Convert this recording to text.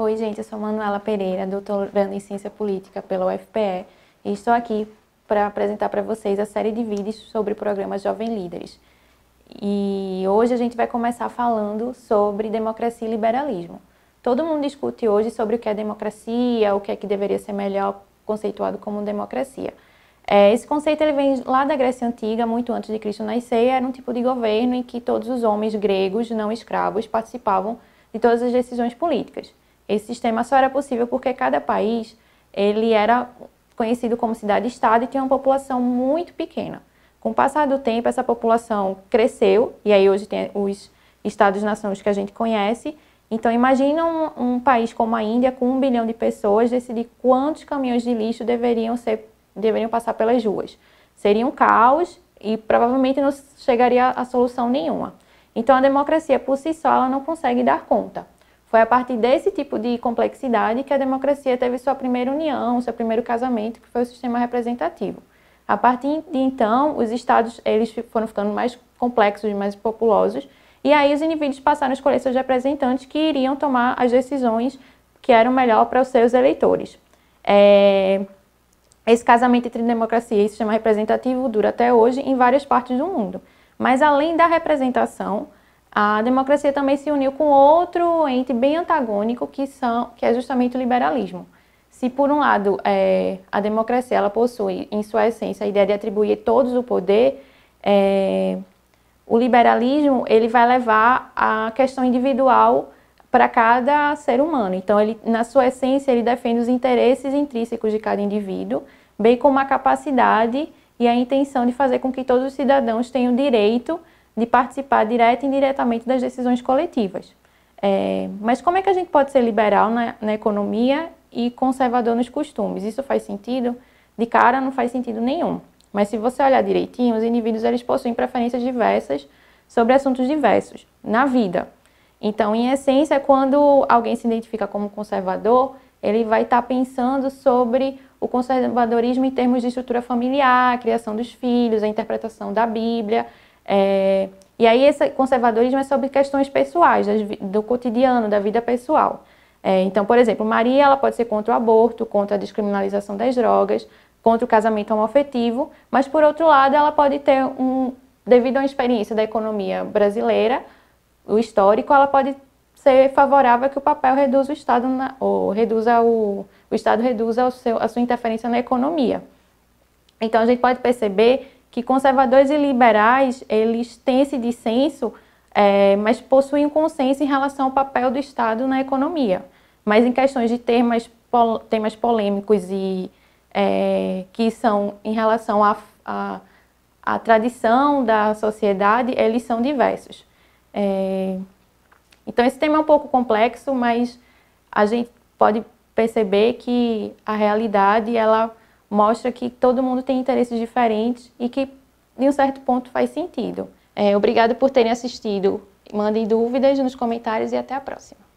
Oi, gente, eu sou Manuela Pereira, doutorando em Ciência Política pela UFPE, e estou aqui para apresentar para vocês a série de vídeos sobre o programa Jovem Líderes. E hoje a gente vai começar falando sobre democracia e liberalismo. Todo mundo discute hoje sobre o que é democracia, o que é que deveria ser melhor conceituado como democracia. É, esse conceito ele vem lá da Grécia Antiga, muito antes de Cristo nascer, era um tipo de governo em que todos os homens gregos não escravos participavam de todas as decisões políticas. Esse sistema só era possível porque cada país ele era conhecido como cidade-estado e tinha uma população muito pequena. Com o passar do tempo, essa população cresceu e aí hoje tem os estados-nações que a gente conhece. Então, imagina um, um, país como a Índia, com um bilhão de pessoas, decidir quantos caminhões de lixo deveriam, ser, deveriam passar pelas ruas. Seria um caos e provavelmente não chegaria a solução nenhuma. Então, a democracia por si só ela não consegue dar conta. Foi a partir desse tipo de complexidade que a democracia teve sua primeira união, seu primeiro casamento, que foi o sistema representativo. A partir de então, os estados eles foram ficando mais complexos, mais populosos, e aí os indivíduos passaram a escolher seus representantes que iriam tomar as decisões que eram melhor para os seus eleitores. É... Esse casamento entre democracia e sistema representativo dura até hoje em várias partes do mundo. Mas além da representação, a democracia também se uniu com outro ente bem antagônico, que, são, que é justamente o liberalismo. Se, por um lado, é, a democracia ela possui, em sua essência, a ideia de atribuir todos o poder, é, o liberalismo ele vai levar a questão individual para cada ser humano. Então, ele, na sua essência, ele defende os interesses intrínsecos de cada indivíduo, bem como a capacidade e a intenção de fazer com que todos os cidadãos tenham direito de participar direta e indiretamente das decisões coletivas. É, mas como é que a gente pode ser liberal na, na economia e conservador nos costumes? Isso faz sentido? De cara, não faz sentido nenhum. Mas se você olhar direitinho, os indivíduos eles possuem preferências diversas sobre assuntos diversos na vida. Então, em essência, quando alguém se identifica como conservador, ele vai estar tá pensando sobre o conservadorismo em termos de estrutura familiar, a criação dos filhos, a interpretação da Bíblia, é, e aí esse conservadorismo é sobre questões pessoais, do cotidiano, da vida pessoal. É, então, por exemplo, Maria ela pode ser contra o aborto, contra a descriminalização das drogas, contra o casamento homoafetivo, mas por outro lado ela pode ter um, devido à experiência da economia brasileira, o histórico, ela pode ser favorável que o papel reduza o Estado, na, ou reduza o, o Estado reduza o seu, a sua interferência na economia. Então a gente pode perceber que conservadores e liberais eles têm esse dissenso, é, mas possuem um consenso em relação ao papel do Estado na economia. Mas em questões de temas, pol, temas polêmicos e é, que são em relação à a, tradição da sociedade, eles são diversos. É, então esse tema é um pouco complexo, mas a gente pode perceber que a realidade ela mostra que todo mundo tem interesses diferentes e que, de um certo ponto, faz sentido. É, obrigada por terem assistido. Mandem dúvidas nos comentários e até a próxima.